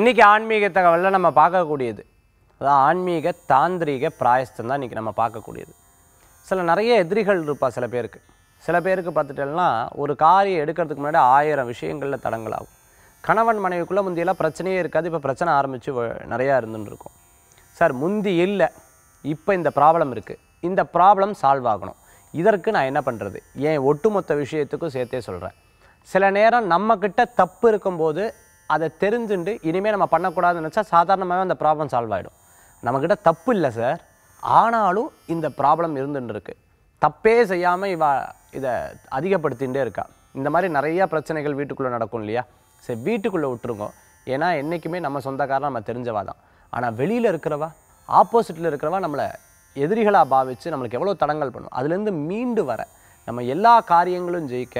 இன்றைக்கி ஆன்மீக தகவலில் நம்ம பார்க்கக்கூடியது அதான் ஆன்மீக தாந்திரீக பிராயஸ்தம் தான் இன்றைக்கி நம்ம பார்க்கக்கூடியது சில நிறைய எதிரிகள் இருப்பா சில பேருக்கு சில பேருக்கு பார்த்துட்டோம்னா ஒரு காரியம் எடுக்கிறதுக்கு முன்னாடி ஆயிரம் விஷயங்களில் தடங்கள் ஆகும் கணவன் மனைவிக்குள்ளே முந்தியெல்லாம் பிரச்சனையே இருக்காது இப்போ பிரச்சனை ஆரம்பித்து நிறையா இருந்துருக்கும் சார் முந்தி இல்லை இப்போ இந்த ப்ராப்ளம் இருக்குது இந்த ப்ராப்ளம் சால்வ் ஆகணும் இதற்கு நான் என்ன பண்ணுறது ஏன் ஒட்டுமொத்த விஷயத்துக்கும் சேர்த்தே சொல்கிறேன் சில நேரம் நம்மக்கிட்ட தப்பு இருக்கும்போது அதை தெரிஞ்சுண்டு இனிமேல் நம்ம பண்ணக்கூடாதுன்னு நினச்சா சாதாரணமாகவே அந்த ப்ராப்ளம் சால்வ் ஆகிடும் நம்மக்கிட்ட தப்பு இல்லை சார் ஆனாலும் இந்த ப்ராப்ளம் இருந்துட்டு இருக்கு தப்பே செய்யாமல் இவா இதை அதிகப்படுத்திகிட்டே இருக்கா இந்த மாதிரி நிறையா பிரச்சனைகள் வீட்டுக்குள்ளே நடக்கும் இல்லையா சரி வீட்டுக்குள்ளே விட்டுருங்க ஏன்னா என்றைக்குமே நம்ம சொந்தக்காரன் நம்ம தெரிஞ்சவா தான் ஆனால் வெளியில் இருக்கிறவா ஆப்போசிட்டில் இருக்கிறவா நம்மளை எதிரிகளாக பாவித்து நம்மளுக்கு எவ்வளோ தடங்கள் பண்ணும் அதுலேருந்து மீண்டு வர நம்ம எல்லா காரியங்களும் ஜெயிக்க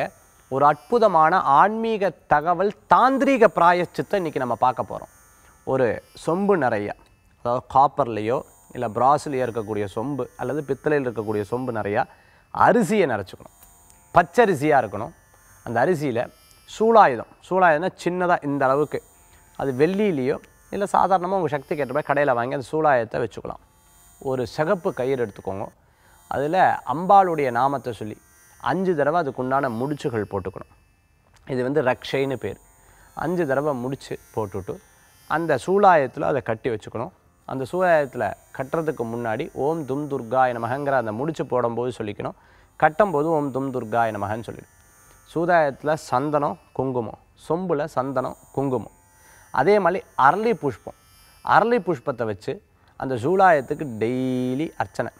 ஒரு அற்புதமான ஆன்மீக தகவல் தாந்திரீக பிராயச்சித்தை இன்றைக்கி நம்ம பார்க்க போகிறோம் ஒரு சொம்பு நிறையா அதாவது காப்பர்லேயோ இல்லை பிராஸ்லேயோ இருக்கக்கூடிய சொம்பு அல்லது பித்தளையில் இருக்கக்கூடிய சொம்பு நிறையா அரிசியை நிறச்சிக்கணும் பச்சரிசியாக இருக்கணும் அந்த அரிசியில் சூளாயுதம் சூளாயுதம்னா சின்னதாக இந்த அளவுக்கு அது வெள்ளிலேயோ இல்லை சாதாரணமாக உங்கள் சக்தி கேட்டபடி கடையில் வாங்கி அந்த சூளாயத்தை வச்சுக்கலாம் ஒரு சிகப்பு கயிறு எடுத்துக்கோங்க அதில் அம்பாளுடைய நாமத்தை சொல்லி அஞ்சு தடவை அதுக்குண்டான முடிச்சுகள் போட்டுக்கணும் இது வந்து ரக்ஷைன்னு பேர் அஞ்சு தடவை முடிச்சு போட்டுவிட்டு அந்த சூலாயத்தில் அதை கட்டி வச்சுக்கணும் அந்த சூலாயத்தில் கட்டுறதுக்கு முன்னாடி ஓம் தும் துர்கா மகங்கிற அந்த முடிச்சு போடும்போது சொல்லிக்கணும் கட்டும்போது ஓம் தும் துர்கா மகன்னு சொல்லிடும் சூதாயத்தில் சந்தனம் குங்குமம் சொம்பில் சந்தனம் குங்குமம் அதே மாதிரி அரளி புஷ்பம் அரளி புஷ்பத்தை வச்சு அந்த சூலாயத்துக்கு டெய்லி அர்ச்சனை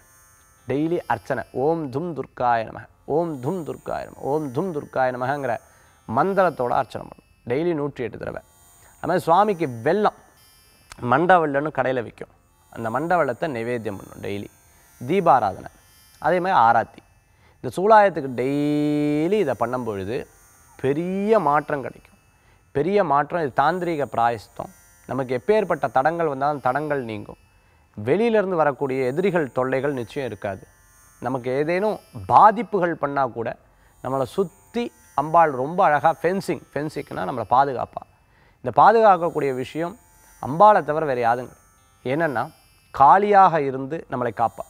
டெய்லி அர்ச்சனை ஓம் தும் துர்காய மகன் ஓம் தும் துர்காய நம ஓம் தும் துர்காய நமங்கிற மந்திரத்தோட அர்ச்சனை பண்ணும் டெய்லி நூற்றி எட்டு தடவை அது மாதிரி சுவாமிக்கு வெள்ளம் மண்டவல்லன்னு கடையில் விற்கும் அந்த மண்டவள்ளத்தை நிவேத்தியம் பண்ணும் டெய்லி தீபாராதனை அதே மாதிரி ஆராத்தி இந்த சூலாயத்துக்கு டெய்லி இதை பண்ணும் பொழுது பெரிய மாற்றம் கிடைக்கும் பெரிய மாற்றம் இது தாந்திரீக பிராயஸ்தம் நமக்கு எப்பேற்பட்ட தடங்கள் வந்தாலும் தடங்கள் நீங்கும் வெளியிலேருந்து வரக்கூடிய எதிரிகள் தொல்லைகள் நிச்சயம் இருக்காது நமக்கு ஏதேனும் பாதிப்புகள் பண்ணால் கூட நம்மளை சுற்றி அம்பாள் ரொம்ப அழகாக ஃபென்சிங் ஃபென்சிங்னால் நம்மளை பாதுகாப்பாக இந்த பாதுகாக்கக்கூடிய விஷயம் அம்பாளை தவிர வேறு யாதுங்க என்னென்னா காளியாக இருந்து நம்மளை காப்பா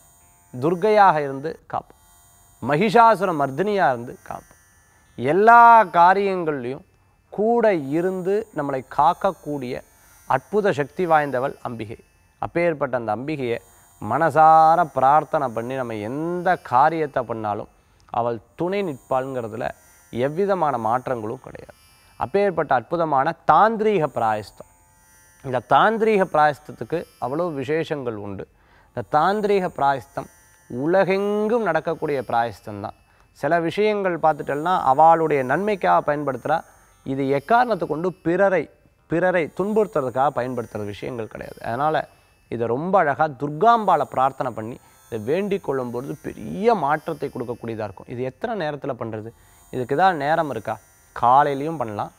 துர்கையாக இருந்து காப்பா மகிஷாசுர மர்தினியாக இருந்து காப்பா எல்லா காரியங்கள்லையும் கூட இருந்து நம்மளை காக்கக்கூடிய அற்புத சக்தி வாய்ந்தவள் அம்பிகை அப்பேற்பட்ட அந்த அம்பிகையை மனசார பிரார்த்தனை பண்ணி நம்ம எந்த காரியத்தை பண்ணாலும் அவள் துணை நிற்பாளுங்கிறதுல எவ்விதமான மாற்றங்களும் கிடையாது அப்பேற்பட்ட அற்புதமான தாந்திரீக பிராயஸ்தம் இந்த தாந்திரீக பிராயஸ்தத்துக்கு அவ்வளோ விசேஷங்கள் உண்டு இந்த தாந்திரீக பிராயஸ்தம் உலகெங்கும் நடக்கக்கூடிய பிராயஸ்தந்தான் சில விஷயங்கள் பார்த்துட்டோம்னா அவளுடைய நன்மைக்காக பயன்படுத்துகிறா இது எக்காரணத்தை கொண்டு பிறரை பிறரை துன்புறுத்துறதுக்காக பயன்படுத்துகிற விஷயங்கள் கிடையாது அதனால் இதை ரொம்ப அழகாக துர்காம்பாலை பிரார்த்தனை பண்ணி இதை வேண்டிக் கொள்ளும்பொழுது பெரிய மாற்றத்தை கொடுக்கக்கூடியதாக இருக்கும் இது எத்தனை நேரத்தில் பண்ணுறது இதுக்கு தான் நேரம் இருக்கா காலையிலையும் பண்ணலாம்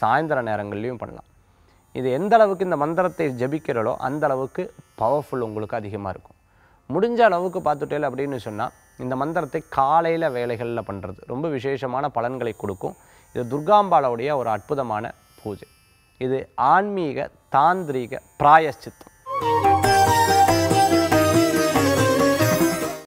சாயந்தர நேரங்கள்லேயும் பண்ணலாம் இது எந்த அளவுக்கு இந்த மந்திரத்தை ஜபிக்கிறளோ அந்த அளவுக்கு பவர்ஃபுல் உங்களுக்கு அதிகமாக இருக்கும் முடிஞ்ச அளவுக்கு பார்த்துட்டேல அப்படின்னு சொன்னால் இந்த மந்திரத்தை காலையில் வேலைகளில் பண்ணுறது ரொம்ப விசேஷமான பலன்களை கொடுக்கும் இது துர்காம்பாலோடைய ஒரு அற்புதமான பூஜை இது ஆன்மீக தாந்திரீக பிராயஷ்சித்தம் Música